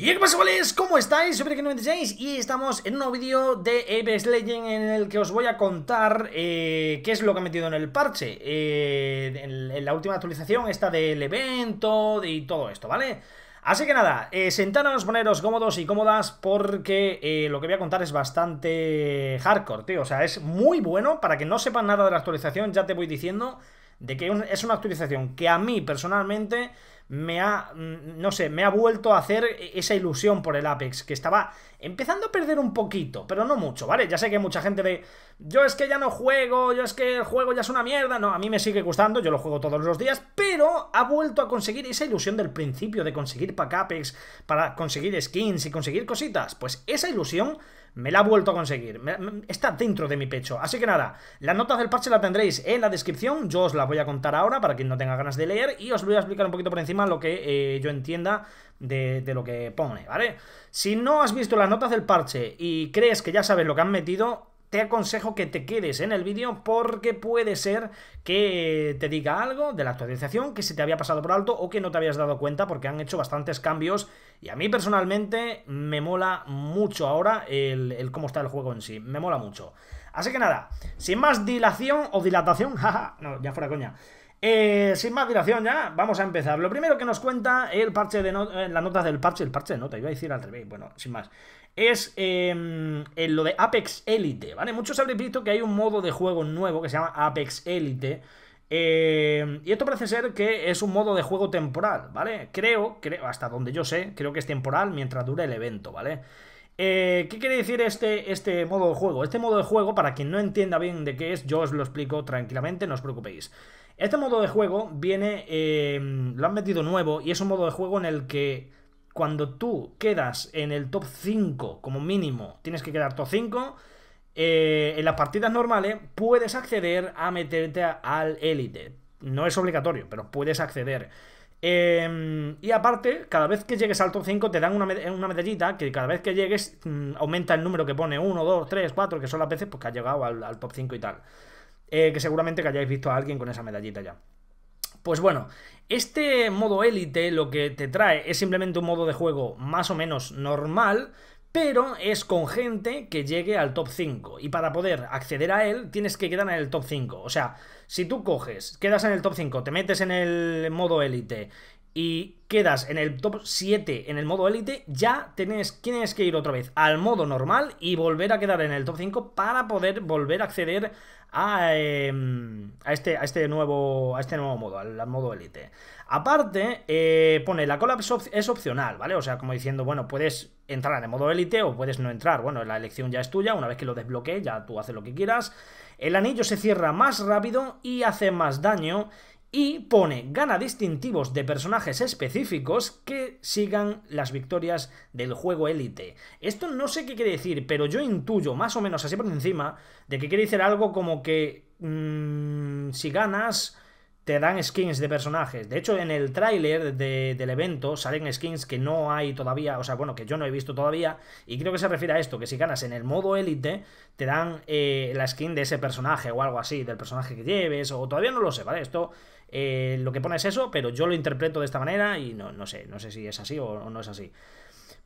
¿Y qué pasa, chavales? ¿Cómo estáis? Soy Breaking96 y estamos en un nuevo vídeo de Eves Legend en el que os voy a contar eh, qué es lo que ha metido en el parche eh, en, la última actualización, esta del evento y todo esto, ¿vale? Así que nada, eh, sentaros, poneros cómodos y cómodas porque eh, lo que voy a contar es bastante hardcore, tío. O sea, es muy bueno, para que no sepan nada de la actualización ya te voy diciendo de que es una actualización que a mí personalmente me ha, mm, no sé, me ha vuelto a hacer e, esa ilusión por el Apex, que estaba empezando a perder un poquito, pero no mucho, ¿vale? Ya sé que mucha gente de, yo es que ya no juego, yo es que el juego ya es una mierda, no, a mí me sigue gustando, yo lo juego todos los días, pero ha vuelto a conseguir esa ilusión del principio de conseguir pack Apex, para conseguir skins y conseguir cositas, pues esa ilusión me la ha vuelto a conseguir. está dentro de mi pecho. Así que nada, las notas del parche la tendréis en la descripción. Yo os las voy a contar ahora para quien no tenga ganas de leer. Y os voy a explicar un poquito por encima lo que eh, yo entienda de, de, lo que pone, ¿vale? Si no has visto las notas del parche y crees que ya sabes lo que han metido, te aconsejo que te quedes en el vídeo porque puede ser que te diga algo de la actualización que se te había pasado por alto o que no te habías dado cuenta porque han hecho bastantes cambios y a mí personalmente me mola mucho ahora el, cómo está el juego en sí, me mola mucho. Así que nada, sin más dilación o dilatación, jaja, no, ya fuera coña. Eh, sin más dilación ya, vamos a empezar. Lo primero que nos cuenta el parche de eh, las notas del parche, el parche de nota, iba a decir al revés, bueno, sin más es en em, lo de Apex Elite, ¿vale? Muchos habréis visto que hay un modo de juego nuevo que se llama Apex Elite. Em, y esto parece ser que es un modo de juego temporal, ¿vale? Creo, hasta donde yo sé, creo que es temporal mientras dure el evento, ¿vale? Eh, ¿Qué quiere decir este, este modo de juego? Este modo de juego, para quien no entienda bien de qué es, yo os lo explico tranquilamente, no os preocupéis. Este modo de juego viene, em, lo han metido nuevo y es un modo de juego en el que cuando tú quedas en el top 5 como mínimo, tienes que quedar top 5, eh, en las partidas normales puedes acceder a meterte al élite. No es obligatorio, pero puedes acceder. Em, y aparte, cada vez que llegues al top 5 te dan una, una medallita que cada vez que llegues mm, aumenta el número que pone 1, 2, 3, 4, que son las veces pues, que has llegado al, top 5 y tal. Eh, que seguramente que hayáis visto a alguien con esa medallita ya. Pues bueno, este modo élite lo que te trae es simplemente un modo de juego más o menos normal, pero es con gente que llegue al top 5. Y para poder acceder a él, tienes que quedar en el top 5. O sea, si tú coges, quedas en el top 5, te metes en el modo élite y quedas en el top 7 en el modo élite, ya tienes que ir otra vez al modo normal y volver a quedar en el top 5 para poder volver a acceder a, em, a este, a, este nuevo, a este nuevo modo, al, modo élite. Aparte, eh, pone la collapse es opcional, ¿vale? O sea, como diciendo, bueno, puedes entrar en el modo élite o puedes no entrar. Bueno, la elección ya es tuya, una vez que lo desbloquees ya tú haces lo que quieras. El anillo se cierra más rápido y hace más daño y pone gana distintivos de personajes específicos que sigan las victorias del juego élite. Esto no sé qué quiere decir, pero yo intuyo más o menos así por encima de que quiere decir algo como que mm, si ganas te dan skins de personajes. De hecho, en el tráiler del evento salen skins que no hay todavía, o sea, bueno, que yo no he visto todavía, y creo que se refiere a esto, que si ganas en el modo élite, te dan eh, la skin de ese personaje o algo así, del personaje que lleves, o todavía no lo sé, ¿vale? Esto, eh, lo que pone es eso, pero yo lo interpreto de esta manera y no, sé, no sé si es así o, no es así.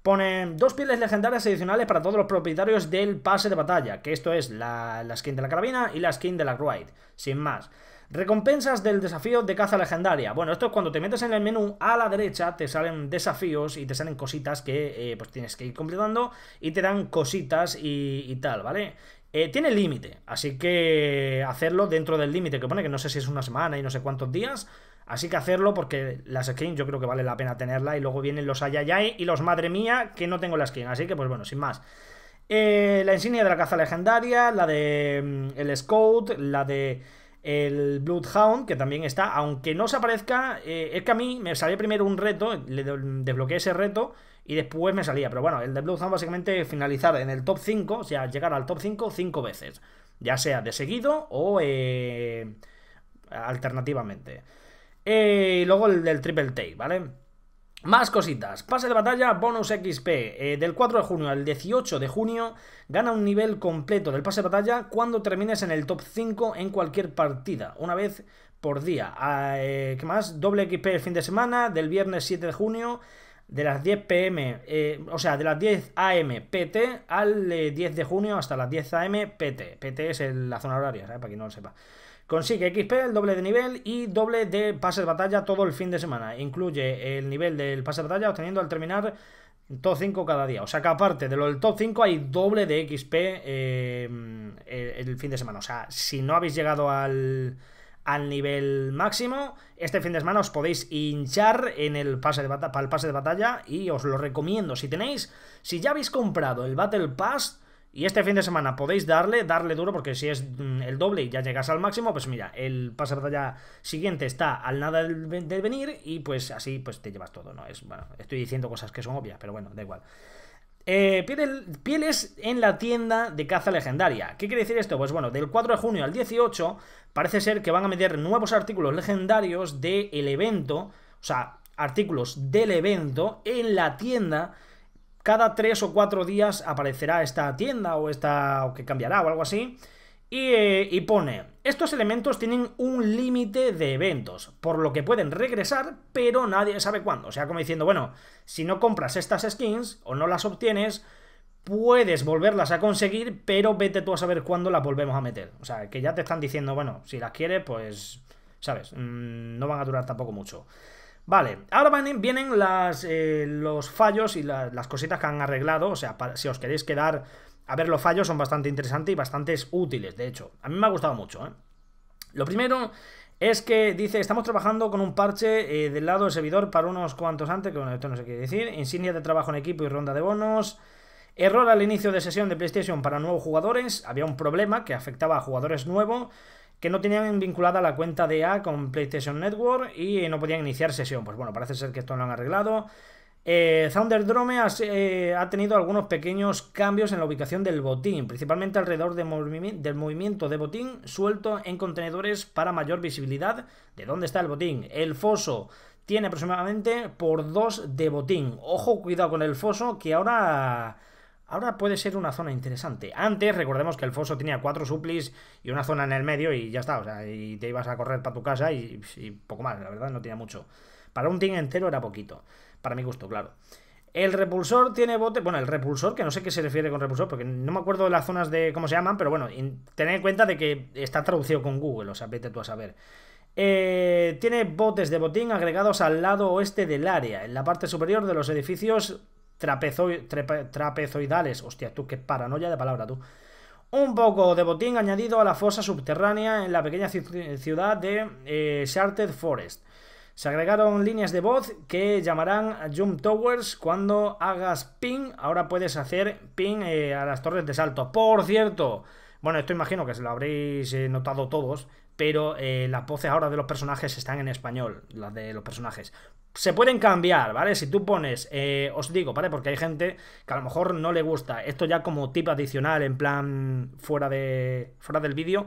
Ponen dos pieles legendarias adicionales para todos los propietarios del pase de batalla, que esto es la, skin de la carabina y la skin de la Gride, sin más. Recompensas del desafío de caza legendaria. Bueno, esto es cuando te metes en el menú a la derecha, te salen desafíos y te salen cositas que eh, pues tienes que ir completando y te dan cositas y, tal, ¿vale? Eh, tiene límite, así que hacerlo dentro del límite que pone, que no sé si es una semana y no sé cuántos días. Así que hacerlo porque las skins yo creo que vale la pena tenerla. Y luego vienen los ayayay y los madre mía que no tengo la skin. Así que pues bueno, sin más. Eh, la insignia de la caza legendaria, la de mm, el scout, la de el Bloodhound, que también está, aunque no se aparezca, eh, es que a mí me salía primero un reto, le desbloqueé ese reto y después me salía, pero bueno, el de Bloodhound básicamente finalizar en el top 5, o sea, llegar al top 5 5 veces, ya sea de seguido o eh, alternativamente. Eh, y luego el del Triple Take, ¿vale? Más cositas. Pase de batalla, bonus XP. Eh, del 4 de junio al 18 de junio, gana un nivel completo del pase de batalla cuando termines en el top 5 en cualquier partida, una vez por día. Ah, eh, ¿Qué más? Doble XP el fin de semana, del viernes 7 de junio de las 10 pm, eh, o sea, de las 10 am PT al 10 eh, de junio hasta las 10 am PT. PT es la zona horaria, ¿sabes? para quien no lo sepa. Consigue XP, el doble de nivel y doble de pase de batalla todo el fin de semana. Incluye el nivel del pase de batalla obteniendo al terminar top 5 cada día. O sea que aparte de lo del top 5 hay doble de XP eh, el fin de semana. O sea, si no habéis llegado al al nivel máximo. Este fin de semana os podéis hinchar en el pase de para el pase de batalla y os lo recomiendo. Si tenéis, si ya habéis comprado el Battle Pass, y este fin de semana podéis darle, darle duro, porque si es mm, el doble y ya llegas al máximo, pues mira, el pase de batalla siguiente está al nada del venir y pues así pues te llevas todo, ¿no? Es, bueno, estoy diciendo cosas que son obvias, pero bueno, da igual. Eh, pieles en la tienda de caza legendaria. ¿Qué quiere decir esto? Pues bueno, del 4 de junio al 18 parece ser que van a meter nuevos artículos legendarios del evento, o sea, artículos del evento en la tienda. Cada 3 o 4 días aparecerá esta tienda o esta, o que cambiará o algo así. Eh, y, pone, estos elementos tienen un límite de eventos, por lo que pueden regresar, pero nadie sabe cuándo. O sea, como diciendo, bueno, si no compras estas skins o no las obtienes, puedes volverlas a conseguir, pero vete tú a saber cuándo las volvemos a meter. O sea, que ya te están diciendo, bueno, si las quieres, pues, ¿sabes? Mm, no van a durar tampoco mucho. Vale, ahora vienen las, eh, los fallos y las cositas que han arreglado. O sea, si os queréis quedar a ver, los fallos son bastante interesantes y bastante útiles, de hecho. A mí me ha gustado mucho, ¿eh? Lo primero es que dice, estamos trabajando con un parche eh, del lado del servidor para unos cuantos antes, que bueno, esto no se quiere decir, insignia de trabajo en equipo y ronda de bonos, error al inicio de sesión de PlayStation para nuevos jugadores, había un problema que afectaba a jugadores nuevos que no tenían vinculada la cuenta de A con PlayStation Network y no podían iniciar sesión. Pues bueno, parece ser que esto lo han arreglado. Eh, Thunderdrome eh, ha tenido algunos pequeños cambios en la ubicación del botín, principalmente alrededor del movimiento de botín suelto en contenedores para mayor visibilidad de dónde está el botín. El foso tiene aproximadamente por 2 de botín. Ojo, cuidado con el foso que ahora Ahora puede ser una zona interesante. Antes, recordemos que el foso tenía cuatro suplis y una zona en el medio y ya está. O sea, y te ibas a correr para tu casa y, poco más. La verdad, no tenía mucho. Para un team entero era poquito. Para mi gusto, claro. El repulsor tiene botes... Bueno, el repulsor, que no sé qué se refiere con repulsor, porque no me acuerdo de las zonas de cómo se llaman, pero bueno, tened en cuenta de que está traducido con Google, o sea, vete tú a saber. Eh, tiene botes de botín agregados al lado oeste del área, en la parte superior de los edificios trapezoidales. Hostia, tú qué paranoia de palabra, tú. Un poco de botín añadido a la fosa subterránea en la pequeña ciudad de eh, Forest. Se agregaron líneas de voz que llamarán Jump Towers cuando hagas ping. Ahora puedes hacer ping eh, a las torres de salto. Por cierto, bueno, esto imagino que se lo habréis eh, notado todos, pero eh, las voces ahora de los personajes están en español, las de los personajes se pueden cambiar, ¿vale? Si tú pones, eh, os digo, ¿vale? Porque hay gente que a lo mejor no le gusta. Esto ya como tip adicional, en plan fuera, de, fuera del vídeo.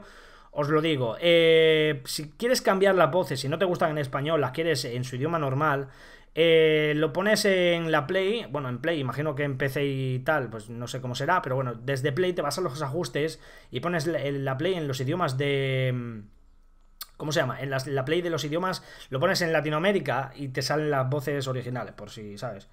Os lo digo, eh, si quieres cambiar las voces, si no te gustan en español, las quieres en su idioma normal, eh, lo pones en la Play, bueno, en Play, imagino que en PC y tal, pues no sé cómo será, pero bueno, desde Play te vas a los ajustes y pones la Play en los idiomas de mm, ¿Cómo se llama? En la, play de los idiomas lo pones en Latinoamérica y te salen las voces originales, por si sabes.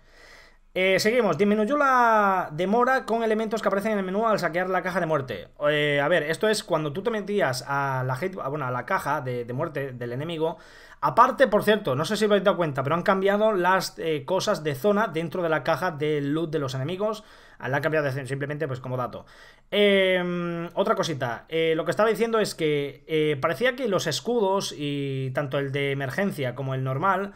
Eh, seguimos, disminuyó la demora con elementos que aparecen en el menú al saquear la caja de muerte. Eh, a ver, esto es cuando tú te metías a la, bueno, a la caja de, muerte del enemigo. Aparte, por cierto, no sé si os habéis dado cuenta, pero han cambiado las eh, cosas de zona dentro de la caja de loot de los enemigos. Ah, la han cambiado simplemente pues como dato. Em, otra cosita, lo que estaba diciendo es que parecía que los escudos, y tanto el de emergencia como el normal,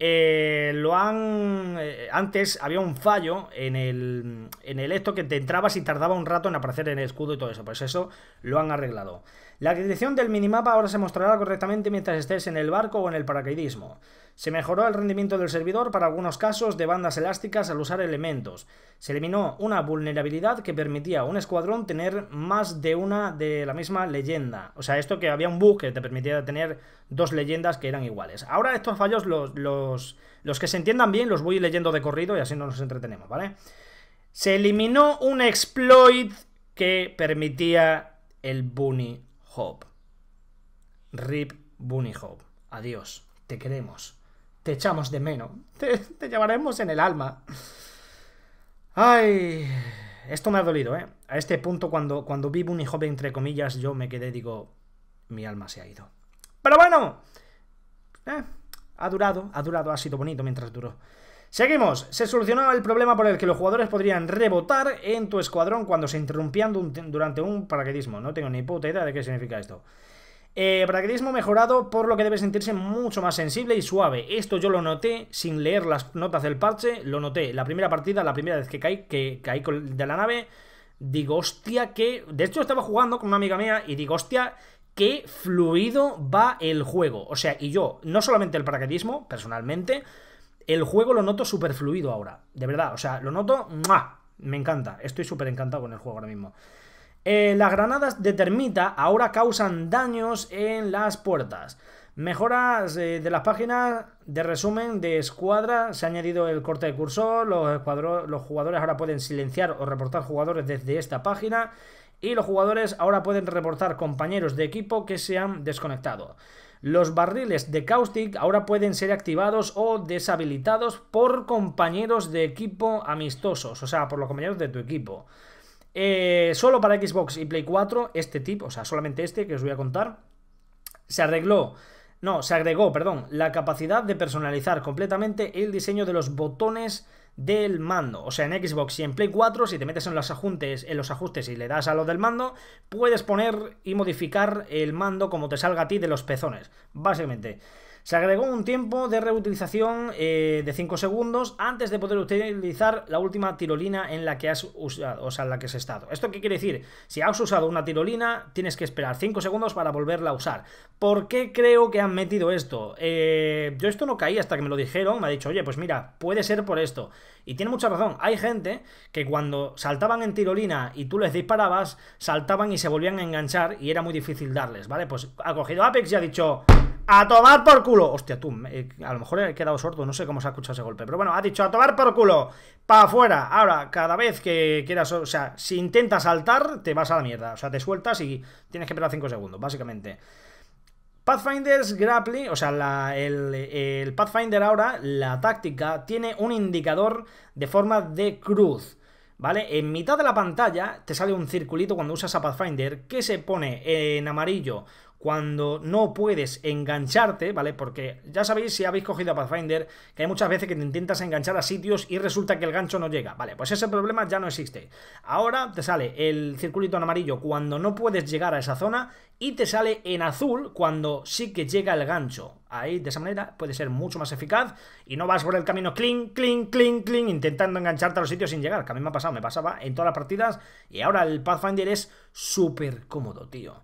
eh, lo han. Eh, antes había un fallo en el, en el esto que te entrabas y tardaba un rato en aparecer en el escudo y todo eso. Pues eso lo han arreglado. La dirección del minimapa ahora se mostrará correctamente mientras estés en el barco o en el paracaidismo. Se mejoró el rendimiento del servidor para algunos casos de bandas elásticas al usar elementos. Se eliminó una vulnerabilidad que permitía a un escuadrón tener más de una de la misma leyenda. O sea, esto que había un bug que te permitía tener dos leyendas que eran iguales. Ahora estos fallos los, los, los que se entiendan bien los voy leyendo de corrido y así no nos entretenemos, ¿vale? Se eliminó un exploit que permitía el bunny Rip Bunny Adiós. Te queremos. Te echamos de menos. Te, llevaremos en el alma. Ay. Esto me ha dolido, ¿eh? A este punto, cuando, cuando vi Bunny entre comillas, yo me quedé, digo, mi alma se ha ido. Pero bueno. Eh, ha durado, ha durado, ha sido bonito mientras duró. Seguimos. Se solucionaba el problema por el que los jugadores podrían rebotar en tu escuadrón cuando se interrumpían durante un paraquedismo. No tengo ni puta idea de qué significa esto. Eh, paraquedismo mejorado, por lo que debe sentirse mucho más sensible y suave. Esto yo lo noté sin leer las notas del parche, lo noté. La primera partida, la primera vez que caí, de la nave, digo, hostia, que... De hecho, estaba jugando con una amiga mía y digo, hostia, que fluido va el juego. O sea, y yo, no solamente el paraquedismo, personalmente, el juego lo noto súper fluido ahora. De verdad, o sea, lo noto. Me encanta. Estoy súper encantado con el juego ahora mismo. Eh, las granadas de termita ahora causan daños en las puertas. Mejoras eh, de las páginas de resumen de escuadra. Se ha añadido el corte de cursor. los jugadores ahora pueden silenciar o reportar jugadores desde esta página. Y los jugadores ahora pueden reportar compañeros de equipo que se han desconectado. Los barriles de caustic ahora pueden ser activados o deshabilitados por compañeros de equipo amistosos, o sea, por los compañeros de tu equipo. Eh, solo para Xbox y Play 4, este tipo, o sea, solamente este que os voy a contar, se arregló no, se agregó, perdón, la capacidad de personalizar completamente el diseño de los botones del mando. O sea, en Xbox y en Play 4, si te metes en los ajustes, en los ajustes y le das a lo del mando, puedes poner y modificar el mando como te salga a ti de los pezones, básicamente. Se agregó un tiempo de reutilización eh, de 5 segundos antes de poder utilizar la última tirolina en la que has usado, o sea, la que has estado. ¿Esto qué quiere decir? Si has usado una tirolina, tienes que esperar 5 segundos para volverla a usar. ¿Por qué creo que han metido esto? Eh, yo esto no caí hasta que me lo dijeron, me ha dicho, oye, pues mira, puede ser por esto. Y tiene mucha razón, hay gente que cuando saltaban en tirolina y tú les disparabas, saltaban y se volvían a enganchar y era muy difícil darles, ¿vale? Pues ha cogido Apex y ha dicho, a tomar por culo. Hostia, tú, eh, a lo mejor he quedado sordo, no sé cómo se ha escuchado ese golpe. Pero bueno, ha dicho a tomar por culo, para afuera. Ahora, cada vez que quieras, o sea, si intentas saltar, te vas a la mierda. O sea, te sueltas y tienes que esperar 5 segundos, básicamente. Pathfinder's Grappling, o sea, el, el Pathfinder ahora, la táctica, tiene un indicador de forma de cruz. ¿vale? En mitad de la pantalla te sale un circulito cuando usas a Pathfinder que se pone en amarillo cuando no puedes engancharte, ¿vale? Porque ya sabéis, si habéis cogido a Pathfinder, que hay muchas veces que te intentas enganchar a sitios y resulta que el gancho no llega. Vale, pues ese problema ya no existe. Ahora te sale el circulito en amarillo cuando no puedes llegar a esa zona y te sale en azul cuando sí que llega el gancho. Ahí, de esa manera, puede ser mucho más eficaz y no vas por el camino clink, clink, clink, clink, intentando engancharte a los sitios sin llegar, que a mí me ha pasado, me pasaba en todas las partidas y ahora el Pathfinder es súper cómodo, tío.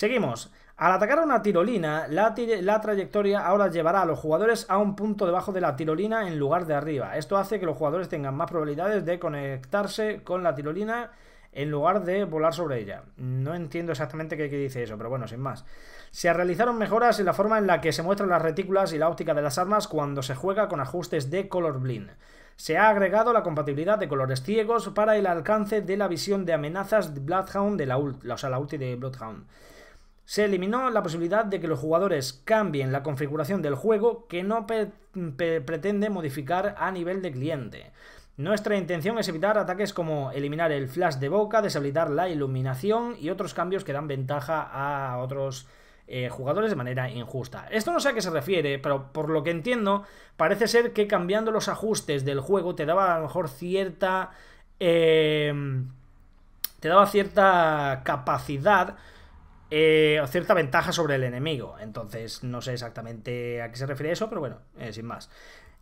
Seguimos. Al atacar a una tirolina, la, trayectoria ahora llevará a los jugadores a un punto debajo de la tirolina en lugar de arriba. Esto hace que los jugadores tengan más probabilidades de conectarse con la tirolina en lugar de volar sobre ella. No entiendo exactamente qué, dice eso, pero bueno, sin más. Se realizaron mejoras en la forma en la que se muestran las retículas y la óptica de las armas cuando se juega con ajustes de color blind. Se ha agregado la compatibilidad de colores ciegos para el alcance de la visión de amenazas de Bloodhound, de la, o sea, la ulti de Bloodhound se eliminó la posibilidad de que los jugadores cambien la configuración del juego que no pretende modificar a nivel de cliente. Nuestra intención es evitar ataques como eliminar el flash de boca, deshabilitar la iluminación y otros cambios que dan ventaja a otros eh, jugadores de manera injusta. Esto no sé a qué se refiere, pero por lo que entiendo, parece ser que cambiando los ajustes del juego te daba a lo mejor cierta... Em, te daba cierta capacidad eh, cierta ventaja sobre el enemigo. Entonces, no sé exactamente a qué se refiere eso, pero bueno, eh, sin más.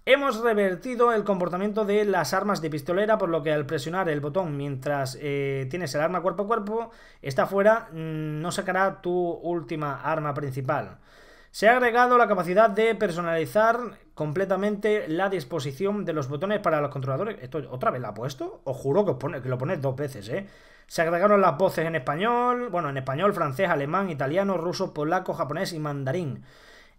Hemos revertido el comportamiento de las armas de pistolera, por lo que al presionar el botón mientras eh, tienes el arma cuerpo a cuerpo, está fuera, mm, no sacará tu última arma principal. Se ha agregado la capacidad de personalizar completamente la disposición de los botones para los controladores. Esto otra vez la ha puesto, os juro que, os pone, que lo pones dos veces, ¿eh? Se agregaron las voces en español, bueno, en español, francés, alemán, italiano, ruso, polaco, japonés y mandarín.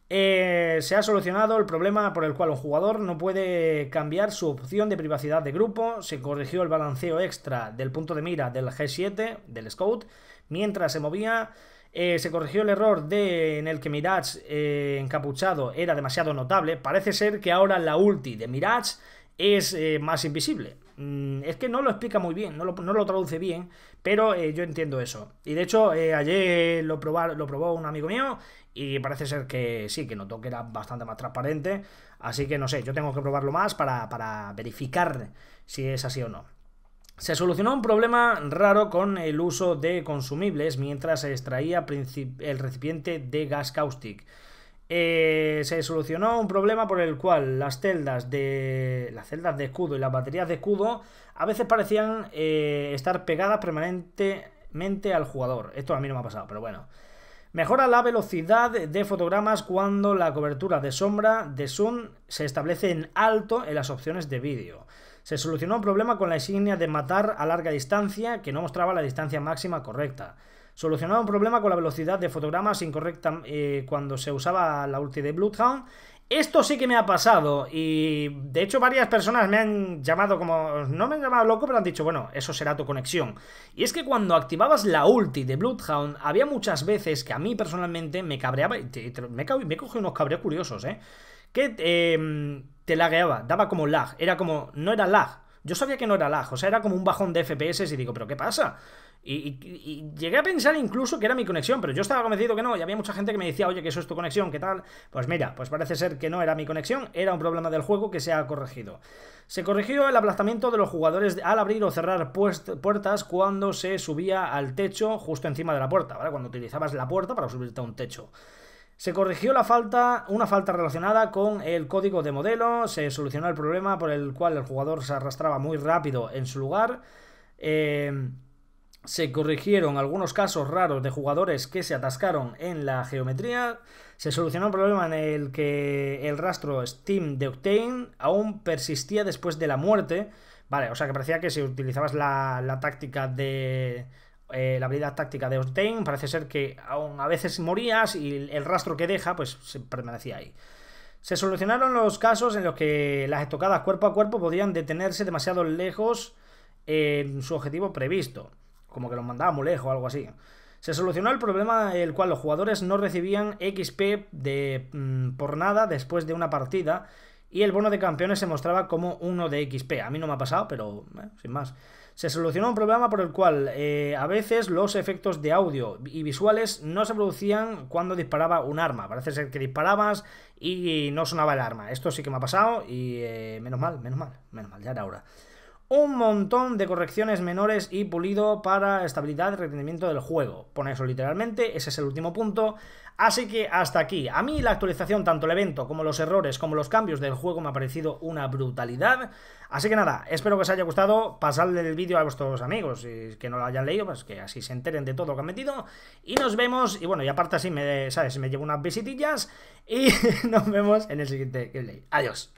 Eh, se ha solucionado el problema por el cual un jugador no puede cambiar su opción de privacidad de grupo, se corrigió el balanceo extra del punto de mira del G7, del Scout, mientras se movía, eh, se corrigió el error de, en el que Mirage eh, encapuchado era demasiado notable, parece ser que ahora la ulti de Mirage es eh, más invisible. Mm, es que no lo explica muy bien, no lo, traduce bien, pero eh, yo entiendo eso. Y de hecho, eh, ayer lo, lo probó un amigo mío y parece ser que sí, que notó que era bastante más transparente. Así que no sé, yo tengo que probarlo más para, para verificar si es así o no. Se solucionó un problema raro con el uso de consumibles mientras se extraía el recipiente de gas caustic. Eh, se solucionó un problema por el cual las celdas de las celdas de escudo y las baterías de escudo a veces parecían eh, estar pegadas permanentemente al jugador. Esto a mí no me ha pasado, pero bueno. Mejora la velocidad de fotogramas cuando la cobertura de sombra de zoom se establece en alto en las opciones de vídeo. Se solucionó un problema con la insignia de matar a larga distancia que no mostraba la distancia máxima correcta. Solucionaba un problema con la velocidad de fotogramas incorrecta eh, cuando se usaba la ulti de Bloodhound. Esto sí que me ha pasado y de hecho varias personas me han llamado como... No me han llamado loco, pero han dicho, bueno, eso será tu conexión. Y es que cuando activabas la ulti de Bloodhound, había muchas veces que a mí personalmente me cabreaba... Y me, he cogido unos cabreos curiosos, ¿eh? Que em, te lagueaba, daba como lag. Era como... No era lag, yo sabía que no era lag, o sea, era como un bajón de FPS y digo, ¿pero qué pasa? Y, llegué a pensar incluso que era mi conexión, pero yo estaba convencido que no, y había mucha gente que me decía, oye, que eso es tu conexión, ¿qué tal? Pues mira, pues parece ser que no era mi conexión, era un problema del juego que se ha corregido. Se corrigió el aplastamiento de los jugadores al abrir o cerrar puertas cuando se subía al techo justo encima de la puerta, ¿vale? Cuando utilizabas la puerta para subirte a un techo. Se corrigió la falta, una falta relacionada con el código de modelo, se solucionó el problema por el cual el jugador se arrastraba muy rápido en su lugar. Eh, se corrigieron algunos casos raros de jugadores que se atascaron en la geometría, se solucionó un problema en el que el rastro Steam de Octane aún persistía después de la muerte, vale, o sea que parecía que si utilizabas la, la táctica de, eh, la habilidad táctica de Ostein parece ser que aún a veces morías y el rastro que deja pues se permanecía ahí. Se solucionaron los casos en los que las estocadas cuerpo a cuerpo podían detenerse demasiado lejos en su objetivo previsto, como que los mandaba muy lejos o algo así. Se solucionó el problema el cual los jugadores no recibían XP de, mm, por nada después de una partida y el bono de campeones se mostraba como uno de XP. A mí no me ha pasado, pero eh, sin más se solucionó un problema por el cual eh, a veces los efectos de audio y visuales no se producían cuando disparaba un arma. Parece ser que disparabas y no sonaba el arma. Esto sí que me ha pasado y eh, menos mal, menos mal, menos mal, ya era hora un montón de correcciones menores y pulido para estabilidad y rendimiento del juego. Pone eso literalmente, ese es el último punto. Así que hasta aquí. A mí la actualización, tanto el evento como los errores, como los cambios del juego me ha parecido una brutalidad. Así que nada, espero que os haya gustado. Pasadle el vídeo a vuestros amigos y que no lo hayan leído, pues que así se enteren de todo lo que han metido. Y nos vemos, y bueno, y aparte así me, ¿sabes? Me llevo unas visitillas y nos vemos en el siguiente gameplay. Adiós.